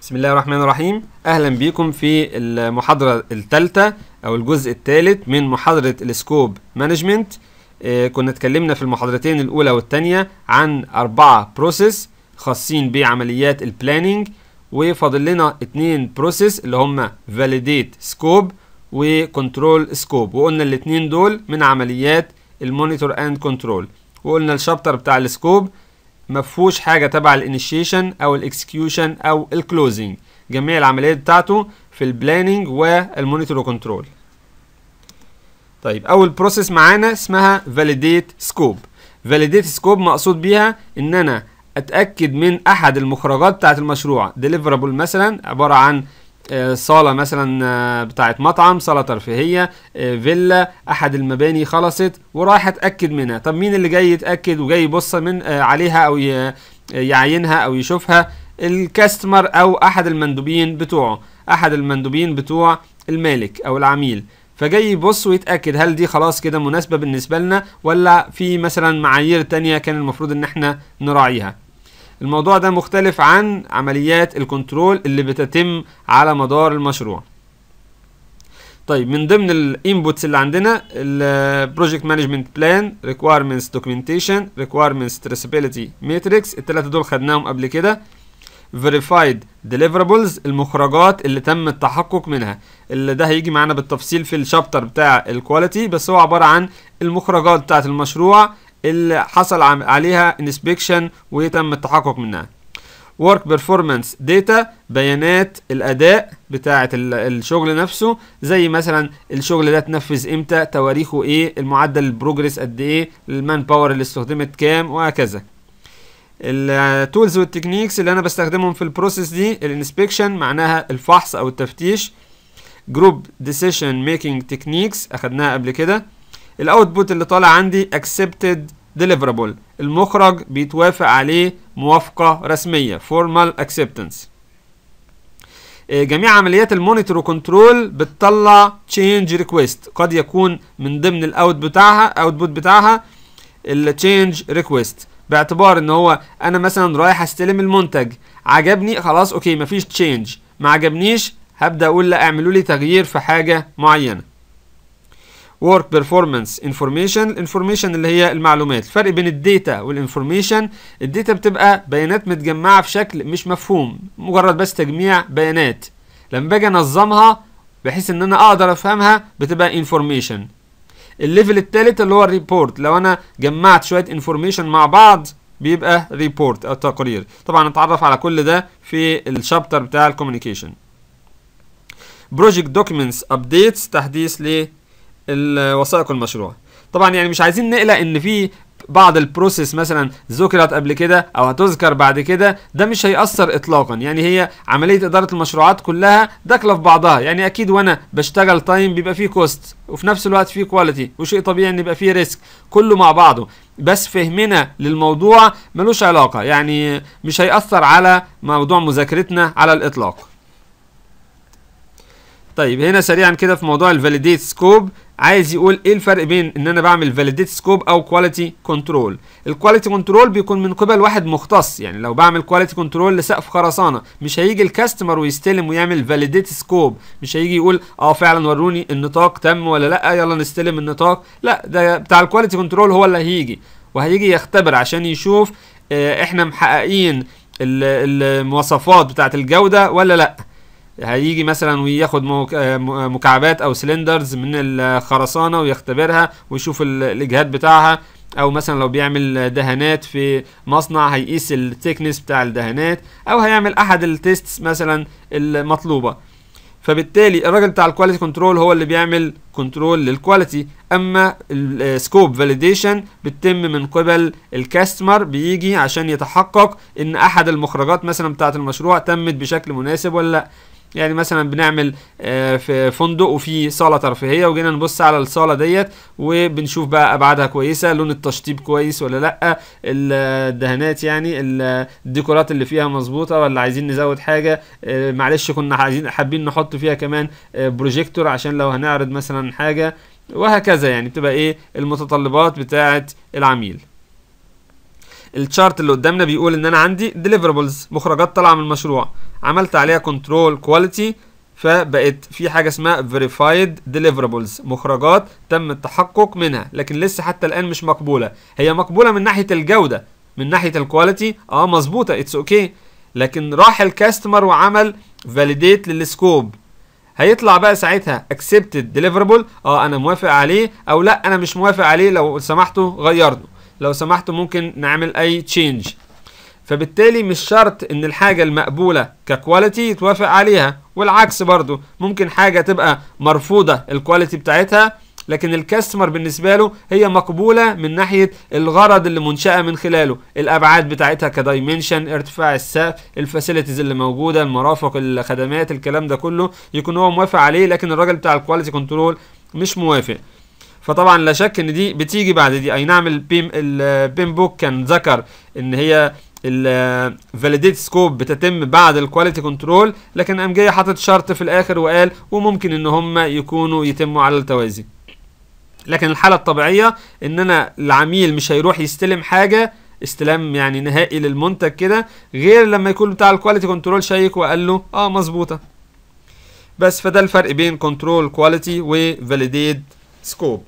بسم الله الرحمن الرحيم اهلا بيكم في المحاضره الثالثه او الجزء الثالث من محاضره السكوب مانجمنت آه، كنا اتكلمنا في المحاضرتين الاولى والثانيه عن اربعه بروسيس خاصين بعمليات البلاننج وفاضل لنا اتنين بروسيس اللي هم فاليديت سكوب وكنترول سكوب وقلنا الاتنين دول من عمليات المونيتور اند كنترول وقلنا الشابتر بتاع السكوب ما فيهوش حاجه تبع الانيشيشن او الاكسكيوشن او الكلوزنج جميع العمليات بتاعته في البلاننج والمونيتور وكنترول طيب اول بروسيس معانا اسمها فاليديت سكوب فاليديت سكوب مقصود بيها ان انا اتاكد من احد المخرجات بتاعه المشروع ديليفرابل مثلا عباره عن آه، صالة مثلا آه، بتاعة مطعم صالة ترفيهية آه، فيلا أحد المباني خلصت ورايح أتأكد منها طب مين اللي جاي يتأكد وجاي يبص من عليها أو يعينها أو يشوفها الكاستمر أو أحد المندوبين بتوعه أحد المندوبين بتوع المالك أو العميل فجاي يبص ويتأكد هل دي خلاص كده مناسبة بالنسبة لنا ولا في مثلا معايير تانية كان المفروض ان احنا نراعيها الموضوع ده مختلف عن عمليات الكنترول اللي بتتم على مدار المشروع طيب من ضمن الانبوتس اللي عندنا البروجكت مانجمنت بلان ريكويرمنتس دوكيومنتيشن ريكويرمنتس تريسابيلتي ماتريكس الثلاثه دول خدناهم قبل كده فيريفايد deliverables المخرجات اللي تم التحقق منها اللي ده هيجي معانا بالتفصيل في الشابتر بتاع الكواليتي بس هو عباره عن المخرجات بتاعه المشروع اللي حصل عليها انسبكشن وتم التحقق منها work performance data بيانات الأداء بتاعة الشغل نفسه زي مثلا الشغل ده اتنفذ امتى تواريخه ايه المعدل البروجرس قد ايه المان باور اللي استخدمت كام وهكذا التولز والتكنيكس اللي انا بستخدمهم في البروسيس دي الانسبكشن معناها الفحص او التفتيش جروب ديسيشن ميكينج تكنيكس اخدناها قبل كده الاوتبوت اللي طالع عندي accepted deliverable المخرج بيتوافق عليه موافقة رسمية formal acceptance آه، جميع عمليات المونيتور وكنترول بتطلع تشينج ريكويست قد يكون من ضمن الاوت بتاعها اوتبوت بتاعها التشينج ريكويست باعتبار ان هو انا مثلا رايح استلم المنتج عجبني خلاص اوكي مفيش تشينج ما عجبنيش هبدا اقول لا اعملوا لي تغيير في حاجه معينه Work Performance Information Information اللي هي المعلومات الفرق بين الداتا والانفورميشن الداتا بتبقى بيانات متجمعه في شكل مش مفهوم مجرد بس تجميع بيانات لما باجي انظمها بحيث ان انا اقدر افهمها بتبقى انفورميشن الليفل الثالث اللي هو الريبورت لو انا جمعت شويه انفورميشن مع بعض بيبقى ريبورت او تقرير طبعا نتعرف على كل ده في الشابتر بتاع الكوميونيكيشن بروجكت دوكيمنتس ابديتس تحديث ل الوثائق المشروع طبعا يعني مش عايزين نقلق ان في بعض البروسيس مثلا ذكرت قبل كده او هتذكر بعد كده ده مش هيأثر اطلاقا يعني هي عملية ادارة المشروعات كلها داخلة في بعضها يعني اكيد وانا بشتغل تايم بيبقى فيه كوست وفي نفس الوقت فيه كواليتي وشيء طبيعي ان يبقى فيه ريسك كله مع بعضه بس فهمنا للموضوع ملوش علاقة يعني مش هيأثر على موضوع مذاكرتنا على الاطلاق طيب هنا سريعا كده في موضوع الفاليديت سكوب عايز يقول ايه الفرق بين ان انا بعمل فاليديت سكوب او كواليتي كنترول الكواليتي كنترول بيكون من قبل واحد مختص يعني لو بعمل كواليتي كنترول لسقف خرسانه مش هيجي الكاستمر ويستلم ويعمل فاليديت سكوب مش هيجي يقول اه فعلا وروني النطاق تم ولا لا يلا نستلم النطاق لا ده بتاع الكواليتي كنترول هو اللي هيجي وهيجي يختبر عشان يشوف آه احنا محققين المواصفات بتاعه الجوده ولا لا هيجي مثلا وياخد آه، آه، مكعبات او سلندرز من الخرسانه ويختبرها ويشوف الاجهاد بتاعها او مثلا لو بيعمل دهانات في مصنع هيقيس التكنس بتاع الدهانات او هيعمل احد التيستس مثلا المطلوبه فبالتالي الراجل بتاع الكواليتي كنترول هو اللي بيعمل كنترول للكواليتي اما السكوب فاليديشن آه، بتتم من قبل الكاستمر بيجي عشان يتحقق ان احد المخرجات مثلا بتاعه المشروع تمت بشكل مناسب ولا لا يعني مثلا بنعمل آه، في فندق وفي صاله ترفيهيه وجينا نبص على الصاله ديت وبنشوف بقى ابعادها كويسه لون التشطيب كويس ولا لا الدهانات يعني الديكورات اللي فيها مظبوطه ولا عايزين نزود حاجه آه، معلش كنا عايزين حابين نحط فيها كمان بروجيكتور آه، عشان لو هنعرض مثلا حاجه وهكذا يعني بتبقى ايه المتطلبات بتاعه العميل الشارت اللي قدامنا بيقول ان انا عندي deliverables مخرجات طالعه من المشروع عملت عليها كنترول كواليتي فبقت في حاجه اسمها verified deliverables مخرجات تم التحقق منها لكن لسه حتى الان مش مقبوله هي مقبوله من ناحيه الجوده من ناحيه الكواليتي اه مظبوطه اتس اوكي okay. لكن راح الكاستمر وعمل فاليديت للسكوب هيطلع بقى ساعتها accepted deliverable اه انا موافق عليه او لا انا مش موافق عليه لو سمحتوا غيرته لو سمحتوا ممكن نعمل اي تشينج فبالتالي مش شرط ان الحاجة المقبولة ككواليتي يتوافق عليها والعكس برضو ممكن حاجة تبقى مرفوضة الكواليتي بتاعتها لكن الكاستمر بالنسبة له هي مقبولة من ناحية الغرض اللي منشأة من خلاله الأبعاد بتاعتها كدايمنشن ارتفاع السقف الفاسيلتيز اللي موجودة المرافق الخدمات الكلام ده كله يكون هو موافق عليه لكن الراجل بتاع الكواليتي كنترول مش موافق فطبعا لا شك ان دي بتيجي بعد دي اي نعم البيم البيم بوك كان ذكر ان هي الفاليديت سكوب بتتم بعد الكواليتي كنترول لكن قام جاي حاطط شرط في الاخر وقال وممكن ان هم يكونوا يتموا على التوازي لكن الحاله الطبيعيه ان انا العميل مش هيروح يستلم حاجه استلام يعني نهائي للمنتج كده غير لما يكون بتاع الكواليتي كنترول شيك وقال له اه مظبوطه بس فده الفرق بين كنترول كواليتي وفاليديت سكوب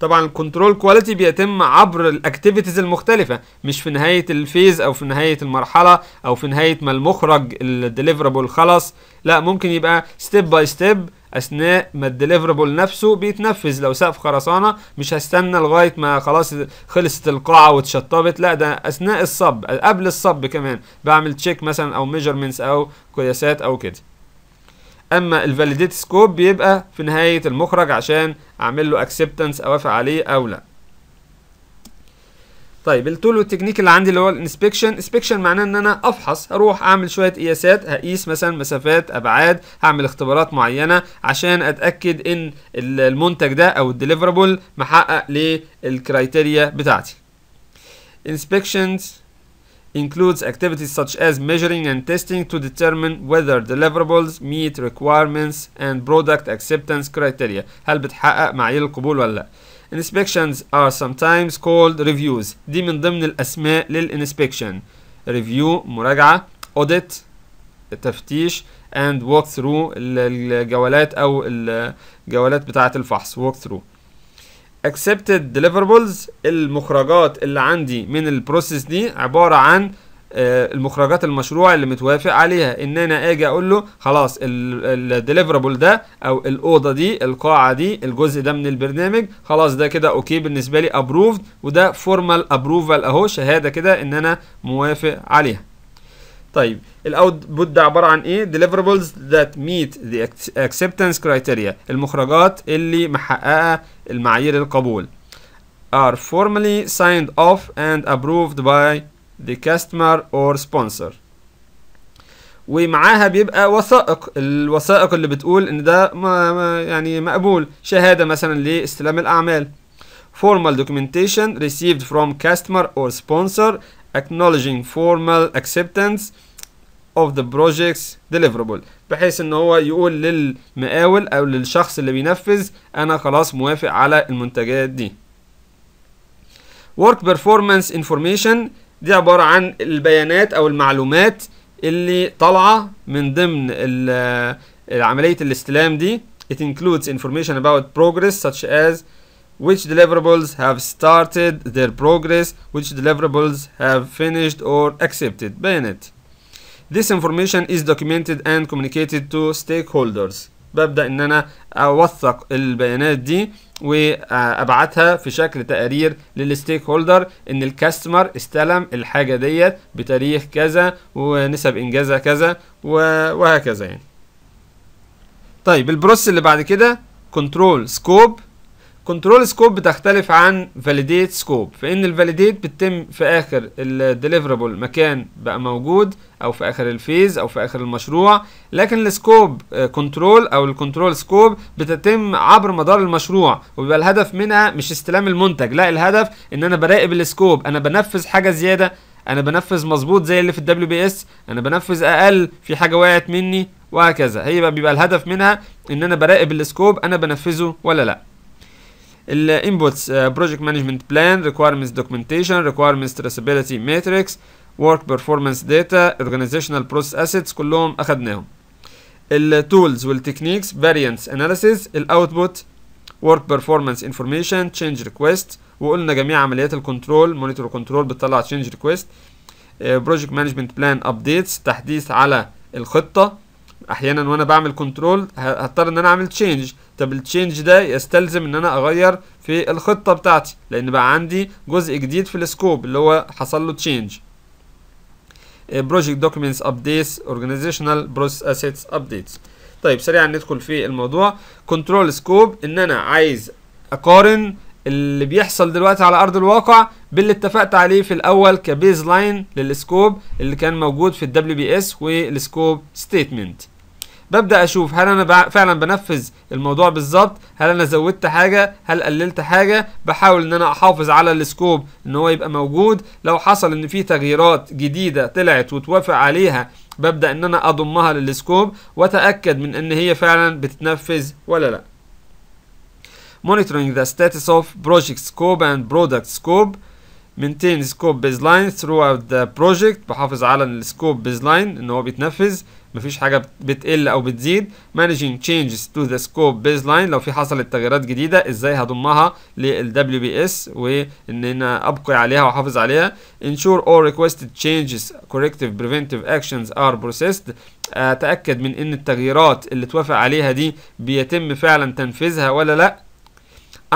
طبعا الكنترول كواليتي بيتم عبر الاكتيفيتيز المختلفه مش في نهايه الفيز او في نهايه المرحله او في نهايه ما المخرج الديليفربل خلص لا ممكن يبقى ستيب باي ستيب اثناء ما الديليفربل نفسه بيتنفذ لو سقف خرسانه مش هستنى لغايه ما خلاص خلصت القاعه واتشطبت لا ده اثناء الصب قبل الصب كمان بعمل تشيك مثلا او ميجرمنتس او قياسات او كده اما الفاليديت سكوب بيبقى في نهايه المخرج عشان اعمل له اكسبتنس اوافق عليه او لا طيب التول والتكنيك اللي عندي اللي هو الانسبكشن انسبكشن معناه ان انا افحص اروح اعمل شويه قياسات هقيس مثلا مسافات ابعاد هعمل اختبارات معينه عشان اتاكد ان المنتج ده او الديليفرابل محقق للكرايتيريا بتاعتي inspections includes activities such as measuring and testing to determine whether deliverables meet requirements and product acceptance criteria هل بتحقق معايير القبول ولا لا Inspections are sometimes called reviews دي من ضمن الأسماء للإنسبكشن review مراجعة audit تفتيش and walk through الجولات أو الجولات بتاعة الفحص Walkthrough. accepted deliverables المخرجات اللي عندي من البروسيس دي عبارة عن آه، المخرجات المشروع اللي متوافق عليها ان انا اجي اقول له خلاص الديليفربل ده او الاوضه دي القاعه دي الجزء ده من البرنامج خلاص ده كده اوكي بالنسبه لي ابروفد وده فورمال ابروفال اهو شهاده كده ان انا موافق عليها طيب الاوتبوت ده عباره عن ايه deliverables that meet the acceptance criteria المخرجات اللي محققه المعايير القبول are formally signed off and approved by the customer or sponsor ومعاها بيبقى وثائق الوثائق اللي بتقول ان ده ما يعني مقبول شهاده مثلا لاستلام الاعمال formal documentation received from customer or sponsor acknowledging formal acceptance of the project's deliverable بحيث ان هو يقول للمقاول او للشخص اللي بينفذ انا خلاص موافق على المنتجات دي work performance information دي عبارة عن البيانات او المعلومات اللي طالعة من ضمن عملية الاستلام دي it includes information about progress such as which deliverables have started their progress which deliverables have finished or accepted بيانات this information is documented and communicated to stakeholders ببدأ ان انا اوثق البيانات دي وابعتها في شكل تقارير للستيك هولدر ان الكاستمر استلم الحاجة ديت بتاريخ كذا ونسب انجازها كذا وهكذا يعني طيب البروس اللي بعد كده كنترول سكوب كنترول سكوب بتختلف عن فاليديت سكوب فان الفاليديت بتتم في اخر الديليفربل مكان بقى موجود او في اخر الفيز او في اخر المشروع لكن السكوب كنترول آه، او الكنترول سكوب بتتم عبر مدار المشروع وبيبقى الهدف منها مش استلام المنتج لا الهدف ان انا براقب السكوب انا بنفذ حاجه زياده انا بنفذ مظبوط زي اللي في الدبليو بي اس انا بنفذ اقل في حاجه وقعت مني وهكذا هي بقى بيبقى الهدف منها ان انا براقب السكوب انا بنفذه ولا لا الانبوتس بروجكت مانجمنت بلان ريكويرمنتس دوكيومنتيشن ريكويرمنتس تراسابيلتي ماتريكس ورك بيرفورمانس داتا اورجانيزيشنال process اسيتس كلهم اخدناهم التولز والتكنيكس فاريانس اناليسيز الاوتبوت ورك بيرفورمانس انفورميشن تشينج ريكويست وقلنا جميع عمليات الكنترول مونيتور كنترول بتطلع تشينج ريكويست بروجكت مانجمنت بلان ابديتس تحديث على الخطه احيانا وانا بعمل كنترول هضطر ان انا اعمل تشينج طب التشينج ده يستلزم ان انا اغير في الخطه بتاعتي لان بقى عندي جزء جديد في السكوب اللي هو حصل له تشينج بروجكت دوكيمنتس ابديتس اورجانيزيشنال بروسس اسيتس ابديتس طيب سريعا ندخل في الموضوع كنترول سكوب ان انا عايز اقارن اللي بيحصل دلوقتي على ارض الواقع باللي اتفقت عليه في الاول كبيز لاين للسكوب اللي كان موجود في الدبليو بي اس والسكوب ستيتمنت ببدا اشوف هل انا فعلا بنفذ الموضوع بالظبط هل انا زودت حاجه هل قللت حاجه بحاول ان انا احافظ على السكوب ان هو يبقى موجود لو حصل ان في تغييرات جديده طلعت وتوافق عليها ببدا ان انا اضمها للسكوب واتاكد من ان هي فعلا بتتنفذ ولا لا monitoring the status of project scope and product scope maintain scope baseline throughout the project بحافظ على السكوب baseline ان هو بيتنفذ مفيش حاجه بتقل او بتزيد managing changes to the scope baseline لو في حصلت تغييرات جديده ازاي هضمها لل WBS وان انا ابقي عليها واحافظ عليها ensure all requested changes corrective preventive actions are processed اتاكد آه، من ان التغييرات اللي اتوافق عليها دي بيتم فعلا تنفيذها ولا لا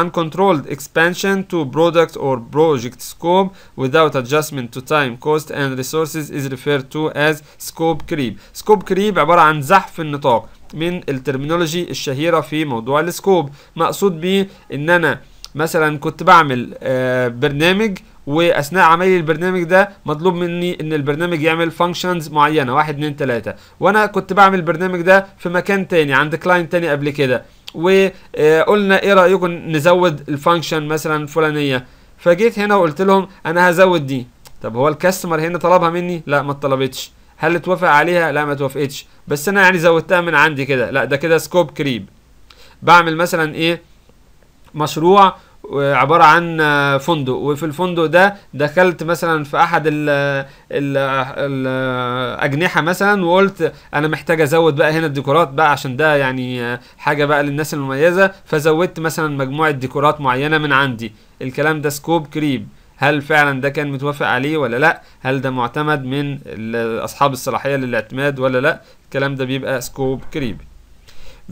uncontrolled expansion to product or project scope without adjustment to time cost and resources is referred to as scope creep scope creep عبارة عن زحف النطاق من الترمينولوجي الشهيرة في موضوع السكوب مقصود بيه ان انا مثلا كنت بعمل آه، برنامج واثناء عملي البرنامج ده مطلوب مني ان البرنامج يعمل فانكشنز معينه 1 2 3 وانا كنت بعمل البرنامج ده في مكان تاني عند كلاينت تاني قبل كده وقلنا ايه رايكم نزود الفانكشن مثلا فلانيه فجيت هنا وقلت لهم انا هزود دي طب هو الكاستمر هنا طلبها مني لا ما طلبتش هل اتوافق عليها لا ما توافقتش بس انا يعني زودتها من عندي كده لا ده كده سكوب كريب بعمل مثلا ايه مشروع عبارة عن آه، فندق وفي الفندق ده دخلت مثلا في أحد الأجنحة مثلا وقلت أنا محتاج أزود بقى هنا الديكورات بقى عشان ده يعني آه، حاجة بقى للناس المميزة فزودت مثلا مجموعة ديكورات معينة من عندي الكلام ده سكوب كريب هل فعلا ده كان متوافق عليه ولا لا هل ده معتمد من أصحاب الصلاحية للاعتماد ولا لا الكلام ده بيبقى سكوب كريب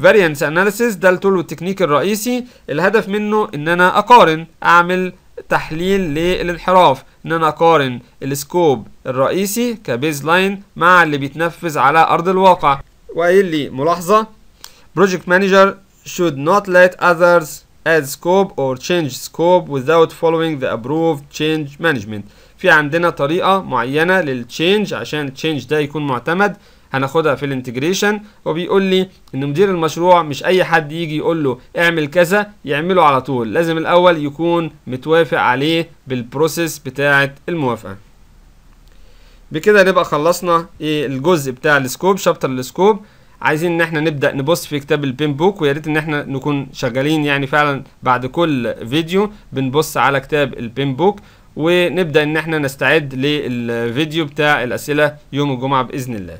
فاريانس اناليسيس ده التول والتكنيك الرئيسي الهدف منه ان انا اقارن اعمل تحليل للانحراف ان انا اقارن السكوب الرئيسي كبيز لاين مع اللي بيتنفذ على ارض الواقع وقايل لي ملاحظه project manager should not let others add scope or change scope without following the approved change management في عندنا طريقه معينه للتشينج عشان التشينج ده يكون معتمد هناخدها في الانتجريشن وبيقول لي ان مدير المشروع مش اي حد يجي يقول له اعمل كذا يعمله على طول لازم الاول يكون متوافق عليه بالبروسيس بتاعه الموافقه بكده نبقى خلصنا إيه، الجزء بتاع السكوب شابتر السكوب عايزين ان احنا نبدا نبص في كتاب البين بوك ويا ريت ان احنا نكون شغالين يعني فعلا بعد كل فيديو بنبص على كتاب البين بوك ونبدا ان احنا نستعد للفيديو بتاع الاسئله يوم الجمعه باذن الله